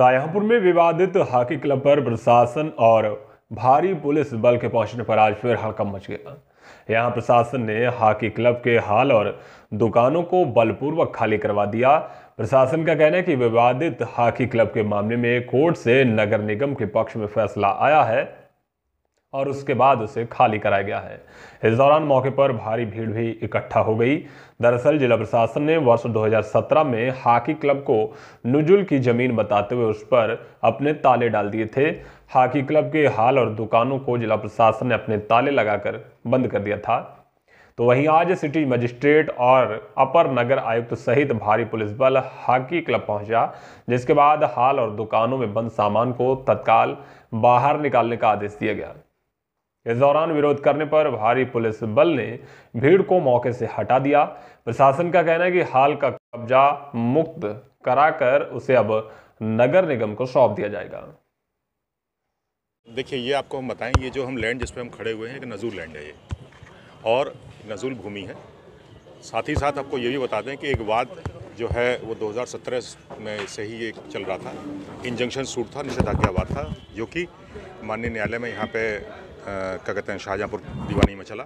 शाहजहाँपुर में विवादित hockey club पर प्रशासन और भारी पुलिस बल के पहुंचने पर आज फिर हड़कम मच गया यहां प्रशासन ने हॉकी क्लब के हाल और दुकानों को बलपूर्वक खाली करवा दिया प्रशासन का कहना है कि विवादित हॉकी क्लब के मामले में कोर्ट से नगर निगम के पक्ष में फैसला आया है और उसके बाद उसे खाली कराया गया है इस दौरान मौके पर भारी भीड़ भी इकट्ठा हो गई दरअसल जिला प्रशासन ने वर्ष 2017 में हॉकी क्लब को नुजुल की जमीन बताते हुए उस पर अपने ताले डाल दिए थे हॉकी क्लब के हाल और दुकानों को जिला प्रशासन ने अपने ताले लगाकर बंद कर दिया था तो वहीं आज सिटी मजिस्ट्रेट और अपर नगर आयुक्त सहित भारी पुलिस बल हॉकी क्लब पहुंचा जिसके बाद हाल और दुकानों में बंद सामान को तत्काल बाहर निकालने का आदेश दिया गया इस दौरान विरोध करने पर भारी पुलिस बल ने भीड़ को मौके से हटा दिया प्रशासन का कहना है कि हाल का कब्जा मुक्त कराकर उसे अब नगर निगम को सौंप दिया जाएगा देखिए ये आपको हम बताएं ये जो हम लैंड जिस पे हम खड़े हुए हैं एक नजूल लैंड है ये और नजूल भूमि है साथ ही साथ आपको ये भी बता दें कि एक वाद जो है वो 2017 में से ही ये चल रहा था इंजंक्शन सूट था निषेधाज्ञा वाद था जो कि माननीय न्यायालय में यहाँ पे क्या कहते हैं शाहजहाँपुर दीवानी में चला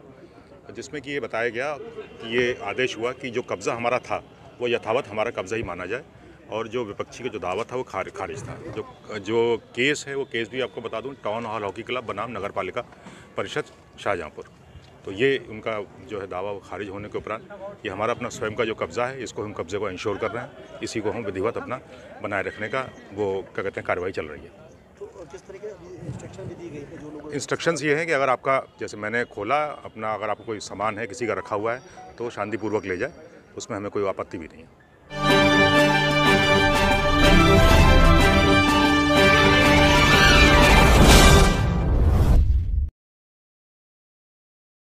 जिसमें कि ये बताया गया कि ये आदेश हुआ कि जो कब्ज़ा हमारा था वो यथावत हमारा कब्ज़ा ही माना जाए और जो विपक्षी का जो दावा था वो खार, खारिज था जो जो केस है वो केस भी आपको बता दूँ टाउन हॉल हॉकी क्लब बनाम नगर पालिका परिषद शाहजहाँपुर तो ये उनका जो है दावा वो खारिज होने के उपरांत ये हमारा अपना स्वयं का जो कब्ज़ा है इसको हम कब्ज़े को इंश्योर कर रहे हैं इसी को हम विधिवत अपना बनाए रखने का वो क्या कहते हैं कार्रवाई चल रही है इंस्ट्रक्शन तो इंस्ट्रक्शंस ये हैं कि अगर आपका जैसे मैंने खोला अपना अगर आपको कोई सामान है किसी का रखा हुआ है तो शांतिपूर्वक ले जाए उसमें हमें कोई आपत्ति भी नहीं है